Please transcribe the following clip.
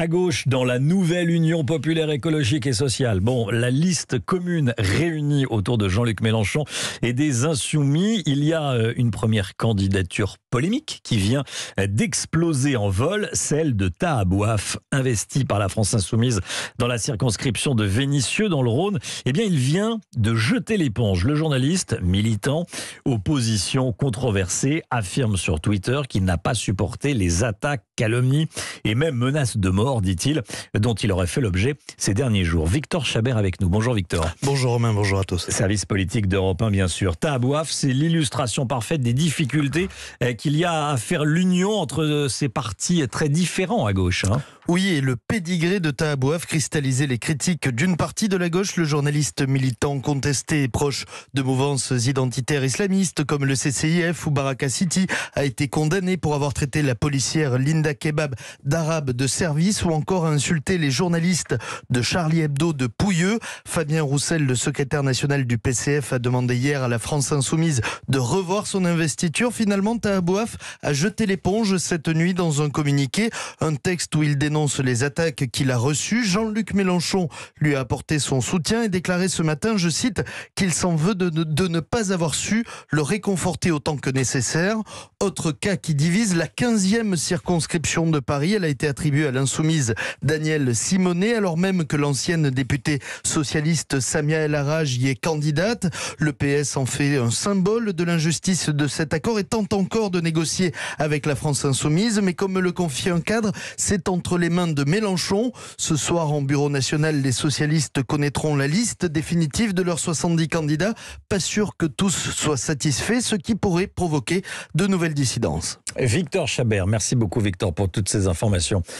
à gauche dans la nouvelle Union populaire écologique et sociale. Bon, la liste commune réunie autour de Jean-Luc Mélenchon et des Insoumis, il y a euh, une première candidature polémique qui vient d'exploser en vol, celle de Tahabouaf, investi par la France Insoumise dans la circonscription de Vénissieux dans le Rhône. Eh bien, il vient de jeter l'éponge. Le journaliste, militant, opposition controversée, affirme sur Twitter qu'il n'a pas supporté les attaques, calomnies et même menaces de mort dit-il, dont il aurait fait l'objet ces derniers jours. Victor Chabert avec nous. Bonjour Victor. Bonjour Romain, bonjour à tous. Service politique d'Europe 1, bien sûr. Tabouaf, c'est l'illustration parfaite des difficultés eh, qu'il y a à faire l'union entre euh, ces partis très différents à gauche. Hein. Oui, et le pédigré de Tahabouaf cristallisait les critiques d'une partie de la gauche, le journaliste militant contesté et proche de mouvances identitaires islamistes comme le CCIF ou Baraka City a été condamné pour avoir traité la policière Linda Kebab d'arabe de service ou encore insulté les journalistes de Charlie Hebdo de Pouilleux. Fabien Roussel, le secrétaire national du PCF, a demandé hier à la France Insoumise de revoir son investiture. Finalement, Tahabouaf a jeté l'éponge cette nuit dans un communiqué, un texte où il dénonce les attaques qu'il a reçues. Jean-Luc Mélenchon lui a apporté son soutien et déclaré ce matin, je cite, qu'il s'en veut de, ne pas avoir su le réconforter autant que nécessaire. Autre cas qui divise la 15e circonscription de Paris. Elle a été attribuée à l'insoumise Danielle Simonet, alors même que l'ancienne députée socialiste Samia El y est candidate. Le PS en fait un symbole de l'injustice de cet accord et tente encore de négocier avec la France insoumise. Mais comme me le confie un cadre, c'est entre les Main de Mélenchon. Ce soir, en bureau national, les socialistes connaîtront la liste définitive de leurs 70 candidats. Pas sûr que tous soient satisfaits, ce qui pourrait provoquer de nouvelles dissidences. Victor Chabert, merci beaucoup Victor pour toutes ces informations.